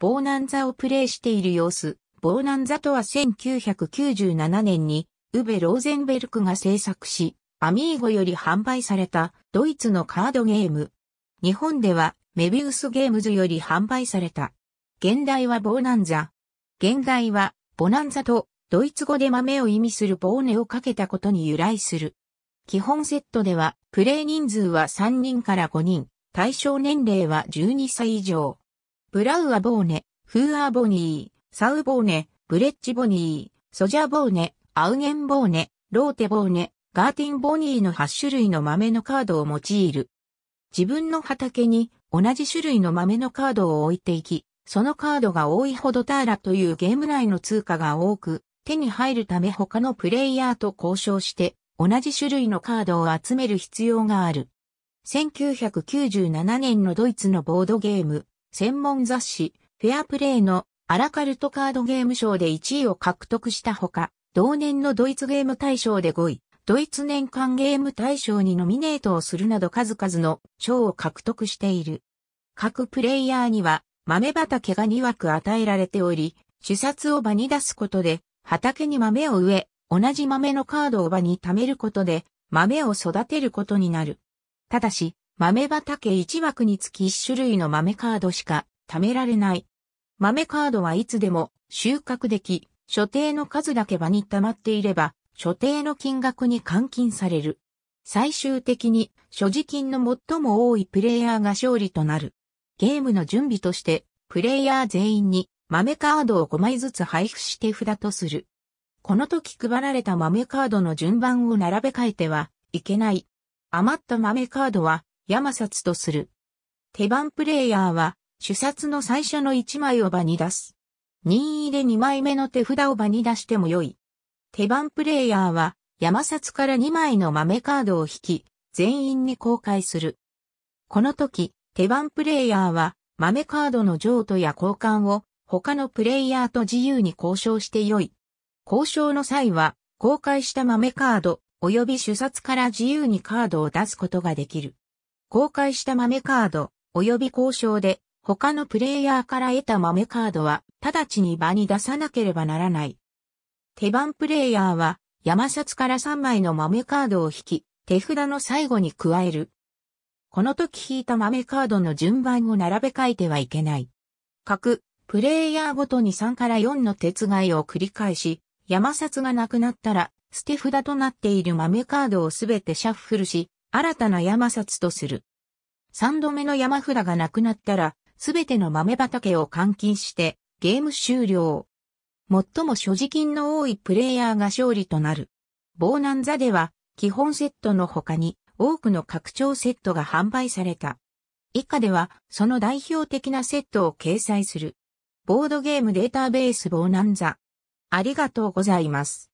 ボーナンザをプレイしている様子。ボーナンザとは1997年に、ウベ・ローゼンベルクが制作し、アミーゴより販売されたドイツのカードゲーム。日本ではメビウスゲームズより販売された。現代はボーナンザ。現代はボナンザとドイツ語で豆を意味するボーネをかけたことに由来する。基本セットではプレイ人数は3人から5人、対象年齢は12歳以上。ブラウアボーネ、フーアボニー、サウボーネ、ブレッジボニー、ソジャボーネ、アウゲンボーネ、ローテボーネ、ガーティンボニーの8種類の豆のカードを用いる。自分の畑に同じ種類の豆のカードを置いていき、そのカードが多いほどターラというゲーム内の通貨が多く、手に入るため他のプレイヤーと交渉して、同じ種類のカードを集める必要がある。1997年のドイツのボードゲーム、専門雑誌、フェアプレイのアラカルトカードゲーム賞で1位を獲得したほか、同年のドイツゲーム大賞で5位、ドイツ年間ゲーム大賞にノミネートをするなど数々の賞を獲得している。各プレイヤーには豆畑が2枠与えられており、主殺を場に出すことで、畑に豆を植え、同じ豆のカードを場に貯めることで、豆を育てることになる。ただし、豆畑1枠につき1種類の豆カードしか貯められない。豆カードはいつでも収穫でき、所定の数だけ場に溜まっていれば、所定の金額に換金される。最終的に、所持金の最も多いプレイヤーが勝利となる。ゲームの準備として、プレイヤー全員に豆カードを5枚ずつ配布して札とする。この時配られた豆カードの順番を並べ替えてはいけない。余った豆カードは山札とする。手番プレイヤーは、主札の最初の1枚を場に出す。任意で2枚目の手札を場に出しても良い。手番プレイヤーは、山札から2枚の豆カードを引き、全員に公開する。この時、手番プレイヤーは、豆カードの譲渡や交換を、他のプレイヤーと自由に交渉して良い。交渉の際は、公開した豆カード、及び主札から自由にカードを出すことができる。公開した豆カード、及び交渉で他のプレイヤーから得た豆カードは直ちに場に出さなければならない。手番プレイヤーは山札から3枚の豆カードを引き、手札の最後に加える。この時引いた豆カードの順番を並べ替えてはいけない。各、プレイヤーごとに3から4の手違いを繰り返し、山札がなくなったら、捨て札となっている豆カードをすべてシャッフルし、新たな山札とする。三度目の山札がなくなったら、すべての豆畑を換金して、ゲーム終了。最も所持金の多いプレイヤーが勝利となる。ボーナンザでは、基本セットの他に多くの拡張セットが販売された。以下では、その代表的なセットを掲載する。ボードゲームデータベースボーナンザ。ありがとうございます。